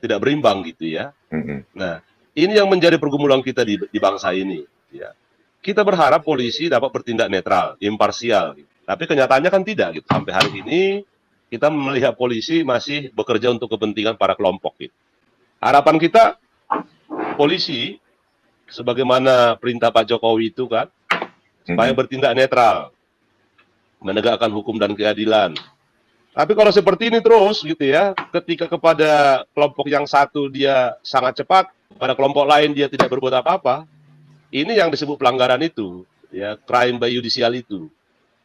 tidak berimbang gitu ya. Mm-hmm. Nah, ini yang menjadi pergumulan kita di, di bangsa ini. Ya. Kita berharap polisi dapat bertindak netral, imparsial. Tapi kenyataannya kan tidak gitu. Sampai hari ini kita melihat polisi masih bekerja untuk kepentingan para kelompok. Gitu. Harapan kita polisi sebagaimana perintah Pak Jokowi itu kan supaya bertindak netral, menegakkan hukum dan keadilan, tapi kalau seperti ini terus gitu ya, ketika kepada kelompok yang satu dia sangat cepat, pada kelompok lain dia tidak berbuat apa-apa, ini yang disebut pelanggaran itu, ya crime by judicial itu.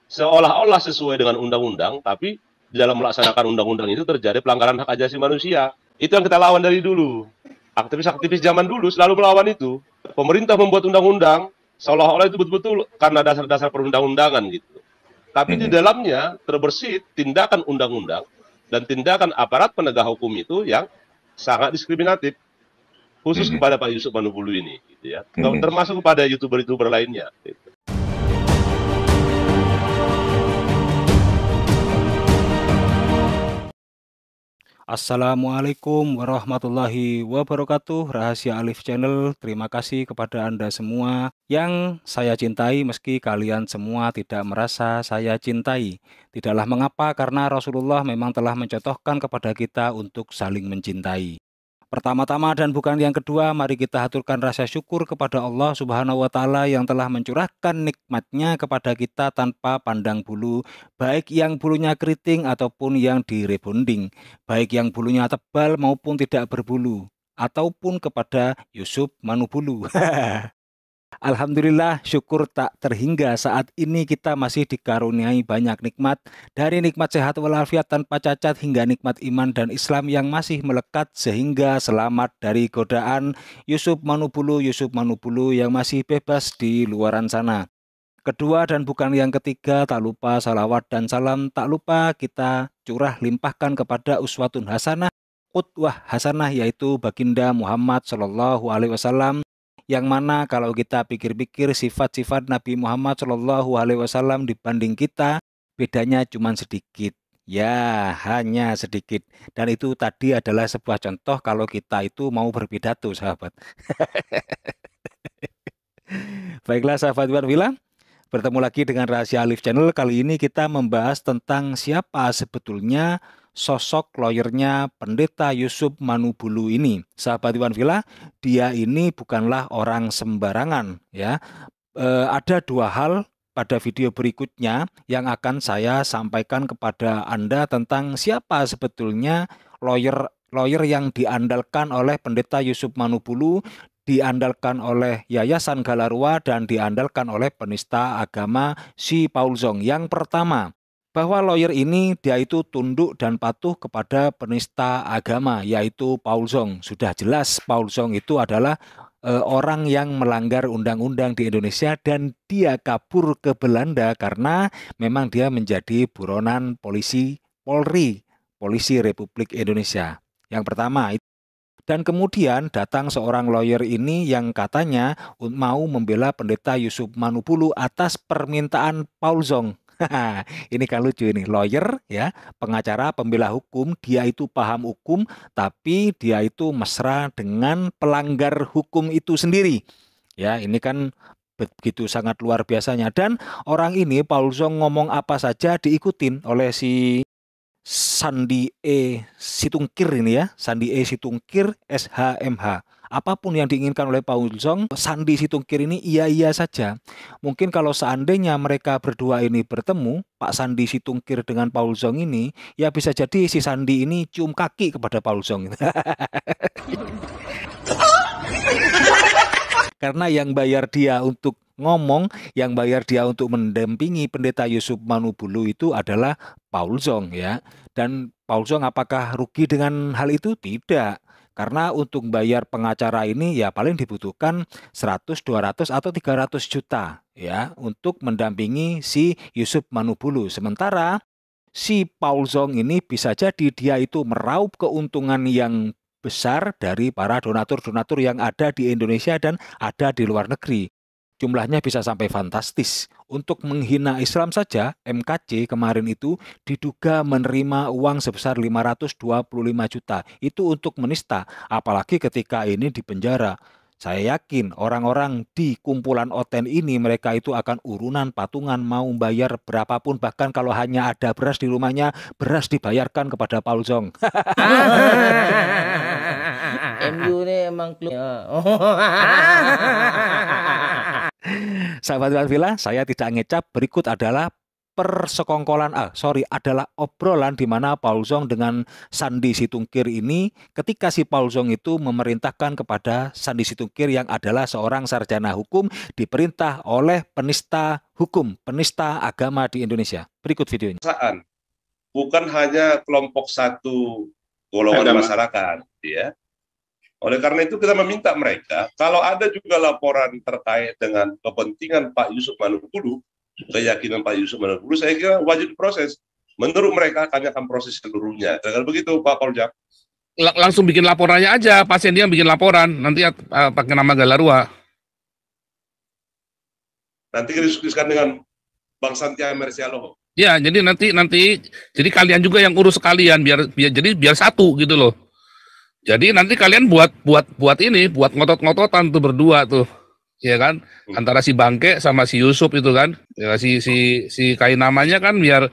Seolah-olah sesuai dengan undang-undang, tapi di dalam melaksanakan undang-undang itu terjadi pelanggaran hak asasi manusia. Itu yang kita lawan dari dulu. Aktivis-aktivis zaman dulu selalu melawan itu. Pemerintah membuat undang-undang, seolah-olah itu betul-betul karena dasar-dasar perundang-undangan gitu. Tapi di dalamnya terbersih tindakan undang-undang dan tindakan aparat penegak hukum itu yang sangat diskriminatif khusus kepada Pak Yusuf Manubulu ini gitu ya. Termasuk kepada YouTuber-YouTuber lainnya gitu. Assalamualaikum warahmatullahi wabarakatuh Rahasia Alif Channel Terima kasih kepada Anda semua Yang saya cintai meski kalian semua tidak merasa saya cintai Tidaklah mengapa karena Rasulullah memang telah mencontohkan kepada kita untuk saling mencintai Pertama-tama dan bukan yang kedua, mari kita haturkan rasa syukur kepada Allah Subhanahu wa taala yang telah mencurahkan nikmatnya kepada kita tanpa pandang bulu, baik yang bulunya keriting ataupun yang direbonding, baik yang bulunya tebal maupun tidak berbulu ataupun kepada Yusuf Manubulu. Alhamdulillah syukur tak terhingga saat ini kita masih dikaruniai banyak nikmat dari nikmat sehat walafiat tanpa cacat hingga nikmat iman dan Islam yang masih melekat sehingga selamat dari godaan Yusuf Manubulu Yusuf Manubulu yang masih bebas di luaran sana. Kedua dan bukan yang ketiga, tak lupa salawat dan salam, tak lupa kita curah limpahkan kepada uswatun hasanah, utwah hasanah yaitu baginda Muhammad Shallallahu Alaihi Wasallam yang mana kalau kita pikir-pikir sifat-sifat Nabi Muhammad Shallallahu Alaihi Wasallam dibanding kita bedanya cuma sedikit ya hanya sedikit dan itu tadi adalah sebuah contoh kalau kita itu mau berpidato sahabat baiklah sahabat Wan bilang bertemu lagi dengan rahasia Alif Channel kali ini kita membahas tentang siapa sebetulnya sosok lawyernya pendeta Yusuf Manubulu ini. Sahabat Iwan Villa, dia ini bukanlah orang sembarangan ya. E, ada dua hal pada video berikutnya yang akan saya sampaikan kepada Anda tentang siapa sebetulnya lawyer lawyer yang diandalkan oleh pendeta Yusuf Manubulu, diandalkan oleh Yayasan Galarua dan diandalkan oleh penista agama si Paul Zong. Yang pertama, bahwa lawyer ini dia itu tunduk dan patuh kepada penista agama yaitu Paul Zong. Sudah jelas Paul Zong itu adalah e, orang yang melanggar undang-undang di Indonesia dan dia kabur ke Belanda karena memang dia menjadi buronan polisi Polri, polisi Republik Indonesia. Yang pertama dan kemudian datang seorang lawyer ini yang katanya mau membela pendeta Yusuf Manupulu atas permintaan Paul Zong ini kan lucu ini lawyer ya pengacara pembela hukum dia itu paham hukum tapi dia itu mesra dengan pelanggar hukum itu sendiri ya ini kan begitu sangat luar biasanya dan orang ini Paul Zong ngomong apa saja diikutin oleh si Sandi E Situngkir ini ya Sandi E Situngkir SHMH apapun yang diinginkan oleh Pak Ulsong, Sandi Situngkir ini iya-iya saja. Mungkin kalau seandainya mereka berdua ini bertemu, Pak Sandi Situngkir dengan Pak Ulsong ini, ya bisa jadi si Sandi ini cium kaki kepada Paul Zong. Karena yang bayar dia untuk ngomong, yang bayar dia untuk mendampingi pendeta Yusuf Manubulu itu adalah Paul Zong ya. Dan Paul Zong apakah rugi dengan hal itu? Tidak. Karena untuk bayar pengacara ini ya paling dibutuhkan 100, 200 atau 300 juta ya untuk mendampingi si Yusuf Manubulu. Sementara si Paul Zong ini bisa jadi dia itu meraup keuntungan yang besar dari para donatur-donatur yang ada di Indonesia dan ada di luar negeri jumlahnya bisa sampai fantastis. Untuk menghina Islam saja, MKC kemarin itu diduga menerima uang sebesar 525 juta. Itu untuk menista, apalagi ketika ini di penjara Saya yakin orang-orang di kumpulan Oten ini mereka itu akan urunan patungan mau bayar berapapun bahkan kalau hanya ada beras di rumahnya beras dibayarkan kepada Paul Zong. MU ini emang klub. Sahabat Villa, saya tidak ngecap. Berikut adalah persekongkolan ah sorry adalah obrolan di mana Paul Zong dengan Sandi Situngkir ini ketika si Paul Zong itu memerintahkan kepada Sandi Situngkir yang adalah seorang sarjana hukum diperintah oleh penista hukum, penista agama di Indonesia. Berikut videonya. Bukan hanya kelompok satu golongan masyarakat, ya. Oleh karena itu kita meminta mereka, kalau ada juga laporan terkait dengan kepentingan Pak Yusuf Manukulu, keyakinan Pak Yusuf Manukulu, saya kira wajib proses Menurut mereka kami akan proses seluruhnya. Dengan begitu Pak Polja. Langsung bikin laporannya aja, pasien dia bikin laporan, nanti uh, pakai nama Galarua. Nanti kita diskusikan dengan Bang Santiago Mercialo. Ya, jadi nanti nanti jadi kalian juga yang urus sekalian biar, biar jadi biar satu gitu loh. Jadi nanti kalian buat buat buat ini, buat ngotot-ngototan tuh berdua tuh. Ya kan? Hmm. Antara si Bangke sama si Yusuf itu kan. Ya si si si kain namanya kan biar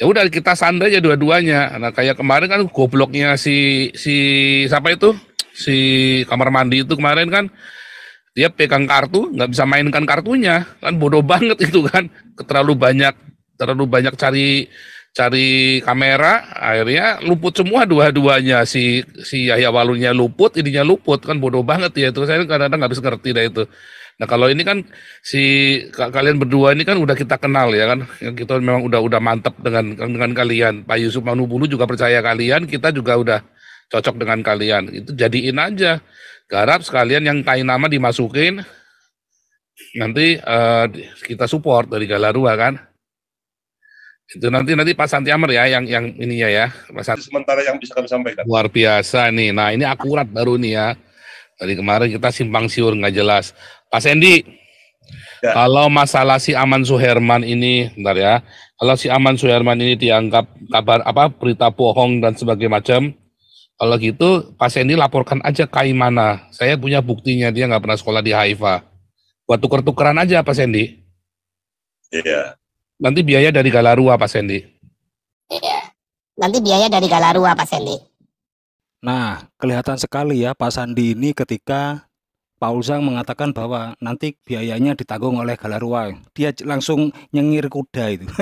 ya udah kita sandar aja dua-duanya. Nah, kayak kemarin kan gobloknya si si siapa itu? Si kamar mandi itu kemarin kan dia pegang kartu nggak bisa mainkan kartunya kan bodoh banget itu kan terlalu banyak terlalu banyak cari cari kamera akhirnya luput semua dua-duanya si si Yahya Walunya luput ininya luput kan bodoh banget ya itu saya kadang-kadang nggak bisa ngerti dah itu nah kalau ini kan si kalian berdua ini kan udah kita kenal ya kan kita memang udah udah mantep dengan dengan kalian Pak Yusuf Manubulu juga percaya kalian kita juga udah cocok dengan kalian itu jadiin aja garap sekalian yang kain nama dimasukin nanti uh, kita support dari Galarua kan itu nanti nanti Pak Santi Santiamer ya yang yang ininya ya Pak ya. Santi. sementara yang bisa kami sampaikan luar biasa nih nah ini akurat baru nih ya dari kemarin kita simpang siur nggak jelas Pak Sandy ya. kalau masalah si Aman Suherman ini bentar ya kalau si Aman Suherman ini dianggap kabar apa berita bohong dan sebagainya macam kalau gitu Pak Sandy laporkan aja ke mana saya punya buktinya dia nggak pernah sekolah di Haifa buat tuker-tukeran aja Pak Sandy iya Nanti biaya dari Galarua Pak Sandy. Iya. Nanti biaya dari Galarua Pak Sandy. Nah, kelihatan sekali ya Pak Sandi ini ketika Pak Ulsang mengatakan bahwa nanti biayanya ditanggung oleh Galarua. Dia langsung nyengir kuda itu.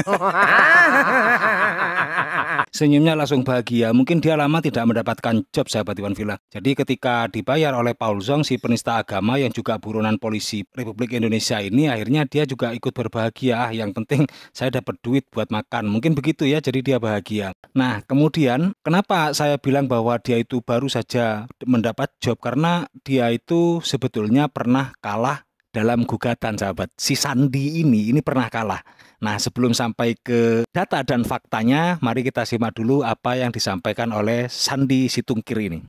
senyumnya langsung bahagia. Mungkin dia lama tidak mendapatkan job sahabat Iwan Villa. Jadi ketika dibayar oleh Paul Zong si penista agama yang juga buronan polisi Republik Indonesia ini akhirnya dia juga ikut berbahagia. Ah, yang penting saya dapat duit buat makan. Mungkin begitu ya jadi dia bahagia. Nah, kemudian kenapa saya bilang bahwa dia itu baru saja mendapat job karena dia itu sebetulnya pernah kalah dalam gugatan sahabat. Si Sandi ini ini pernah kalah. Nah, sebelum sampai ke data dan faktanya, mari kita simak dulu apa yang disampaikan oleh Sandi Situngkir ini.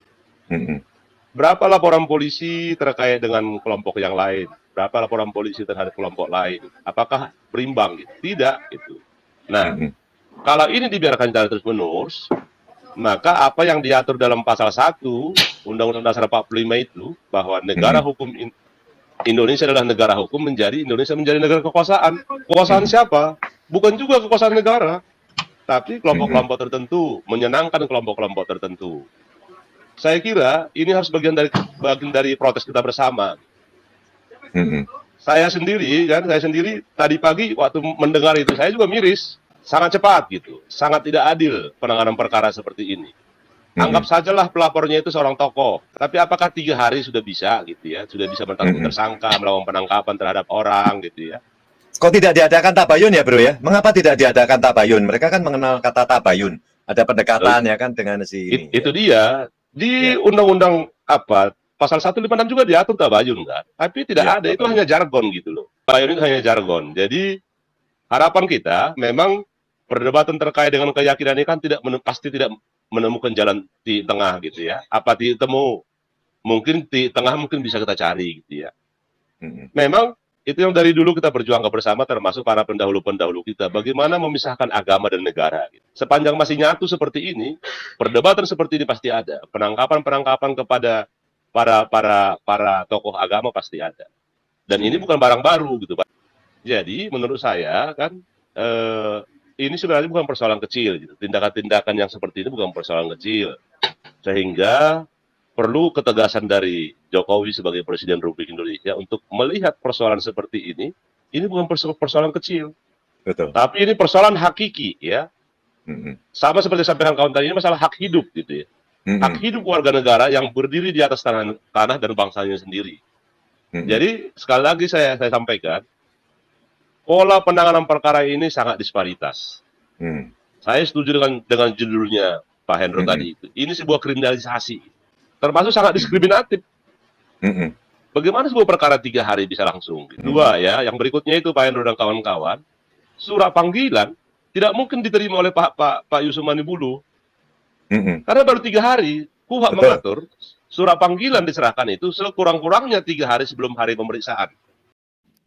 Berapa laporan polisi terkait dengan kelompok yang lain? Berapa laporan polisi terhadap kelompok lain? Apakah berimbang? Gitu? Tidak itu. Nah, kalau ini dibiarkan jalan terus-menerus, maka apa yang diatur dalam pasal 1 Undang-Undang Dasar 45 itu bahwa negara hukum Indonesia adalah negara hukum menjadi Indonesia menjadi negara kekuasaan. Kekuasaan siapa? Bukan juga kekuasaan negara, tapi kelompok-kelompok tertentu menyenangkan kelompok-kelompok tertentu. Saya kira ini harus bagian dari bagian dari protes kita bersama. Mm-hmm. Saya sendiri kan, saya sendiri tadi pagi waktu mendengar itu saya juga miris, sangat cepat gitu, sangat tidak adil penanganan perkara seperti ini. Hmm. Anggap sajalah pelapornya itu seorang tokoh, tapi apakah tiga hari sudah bisa gitu ya, sudah bisa menetapkan hmm, hmm. tersangka, melakukan penangkapan terhadap orang gitu ya? Kok tidak diadakan tabayun ya bro ya? Mengapa tidak diadakan tabayun? Mereka kan mengenal kata tabayun, ada pendekatan ya kan dengan si ini. Ya. itu dia di ya. undang-undang apa pasal 156 juga diatur tabayun kan tapi tidak ya, ada itu hanya jargon gitu loh tabayun itu hanya jargon jadi harapan kita memang perdebatan terkait dengan keyakinan ini kan tidak pasti tidak menemukan jalan di tengah gitu ya. Apa di temu mungkin di tengah mungkin bisa kita cari gitu ya. Memang itu yang dari dulu kita berjuang bersama termasuk para pendahulu-pendahulu kita bagaimana memisahkan agama dan negara gitu. sepanjang masih nyatu seperti ini perdebatan seperti ini pasti ada penangkapan-penangkapan kepada para para para tokoh agama pasti ada dan ini bukan barang baru gitu Pak jadi menurut saya kan eh, ini sebenarnya bukan persoalan kecil. Gitu. Tindakan-tindakan yang seperti ini bukan persoalan kecil. Sehingga perlu ketegasan dari Jokowi sebagai Presiden Republik Indonesia untuk melihat persoalan seperti ini. Ini bukan persoalan kecil. Betul. Tapi ini persoalan hakiki ya. Mm -hmm. Sama seperti sampaikan kawan tadi ini masalah hak hidup gitu ya. Mm -hmm. Hak hidup warga negara yang berdiri di atas tanah, tanah dan bangsanya sendiri. Mm -hmm. Jadi sekali lagi saya saya sampaikan pola penanganan perkara ini sangat disparitas. Hmm. Saya setuju dengan dengan judulnya Pak Hendro hmm. tadi itu. Ini sebuah kriminalisasi, termasuk sangat diskriminatif. Hmm. hmm. Bagaimana sebuah perkara tiga hari bisa langsung? Hmm. Dua ya, yang berikutnya itu Pak Hendro dan kawan-kawan, surat panggilan tidak mungkin diterima oleh Pak Pak Pak Yusuf Manibulu, hmm. hmm. karena baru tiga hari. Kuhak mengatur surat panggilan diserahkan itu sekurang-kurangnya tiga hari sebelum hari pemeriksaan.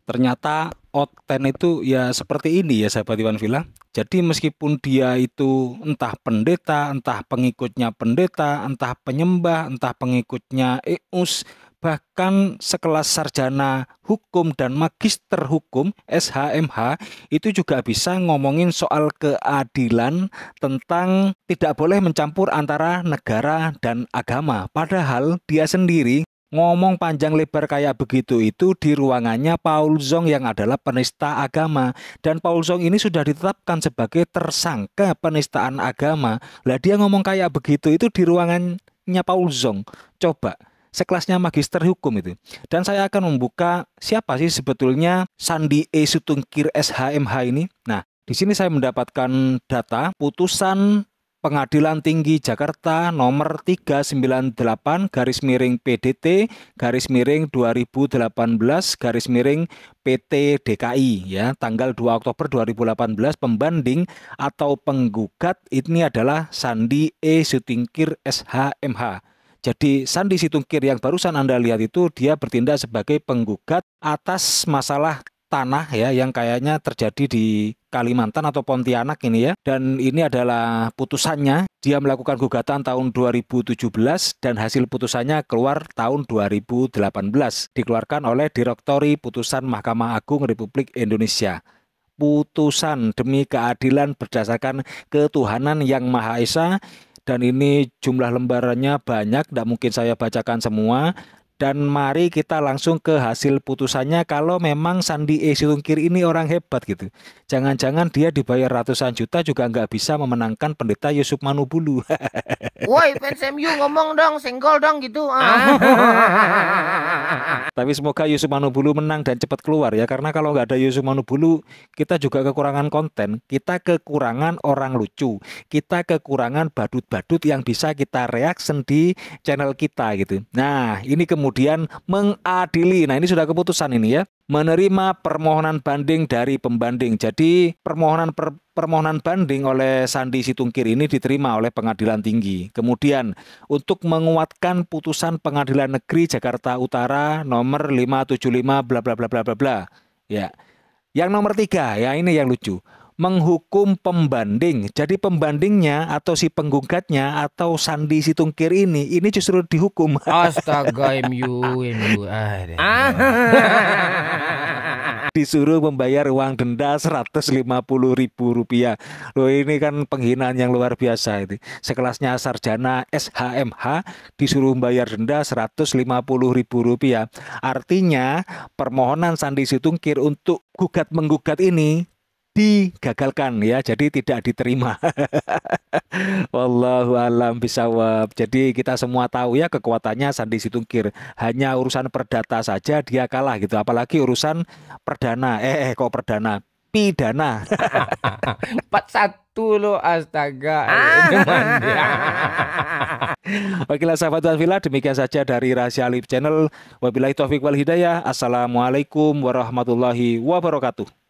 Ternyata Okten itu ya seperti ini ya sahabat Iwan Villa. Jadi meskipun dia itu entah pendeta, entah pengikutnya pendeta, entah penyembah, entah pengikutnya EUS, bahkan sekelas sarjana hukum dan magister hukum SHMH itu juga bisa ngomongin soal keadilan tentang tidak boleh mencampur antara negara dan agama. Padahal dia sendiri ngomong panjang lebar kayak begitu itu di ruangannya Paul Zong yang adalah penista agama dan Paul Zong ini sudah ditetapkan sebagai tersangka penistaan agama. Lah dia ngomong kayak begitu itu di ruangannya Paul Zong. Coba sekelasnya magister hukum itu. Dan saya akan membuka siapa sih sebetulnya Sandi E Sutungkir SHMH ini. Nah, di sini saya mendapatkan data putusan Pengadilan Tinggi Jakarta nomor 398 garis miring PDT garis miring 2018 garis miring PT DKI ya tanggal 2 Oktober 2018 pembanding atau penggugat ini adalah Sandi E Sutingkir SHMH. Jadi Sandi Situngkir yang barusan Anda lihat itu dia bertindak sebagai penggugat atas masalah tanah ya yang kayaknya terjadi di Kalimantan atau Pontianak ini ya. Dan ini adalah putusannya. Dia melakukan gugatan tahun 2017 dan hasil putusannya keluar tahun 2018. Dikeluarkan oleh Direktori Putusan Mahkamah Agung Republik Indonesia putusan demi keadilan berdasarkan ketuhanan yang Maha Esa dan ini jumlah lembarannya banyak, tidak mungkin saya bacakan semua. Dan mari kita langsung ke hasil putusannya kalau memang Sandi E. Situngkir ini orang hebat gitu. Jangan-jangan dia dibayar ratusan juta juga nggak bisa memenangkan pendeta Yusuf Manubulu. Woi fans MU ngomong dong, senggol dong gitu. Ah. Tapi semoga Yusuf Manubulu menang dan cepat keluar ya. Karena kalau nggak ada Yusuf Manubulu, kita juga kekurangan konten. Kita kekurangan orang lucu. Kita kekurangan badut-badut yang bisa kita reaction di channel kita gitu. Nah ini kemudian kemudian mengadili. Nah, ini sudah keputusan ini ya. Menerima permohonan banding dari pembanding. Jadi permohonan per, permohonan banding oleh Sandi Situngkir ini diterima oleh Pengadilan Tinggi. Kemudian untuk menguatkan putusan Pengadilan Negeri Jakarta Utara nomor 575 bla bla bla bla bla bla. Ya. Yang nomor tiga, ya ini yang lucu menghukum pembanding. Jadi pembandingnya atau si penggugatnya atau Sandi si tungkir ini ini justru dihukum. Astaga MU MU. Disuruh membayar uang denda 150 ribu rupiah. Loh ini kan penghinaan yang luar biasa itu. Sekelasnya sarjana SHMH disuruh membayar denda 150 ribu rupiah. Artinya permohonan Sandi Situngkir untuk gugat menggugat ini digagalkan ya jadi tidak diterima wallahu alam bisawab jadi kita semua tahu ya kekuatannya Sandi Situngkir hanya urusan perdata saja dia kalah gitu apalagi urusan perdana eh, eh kok perdana pidana 41 lo astaga Wakilah sahabat Tuhan Villa demikian saja dari Rahasia Alif Channel wabillahi taufiq wal hidayah assalamualaikum warahmatullahi wabarakatuh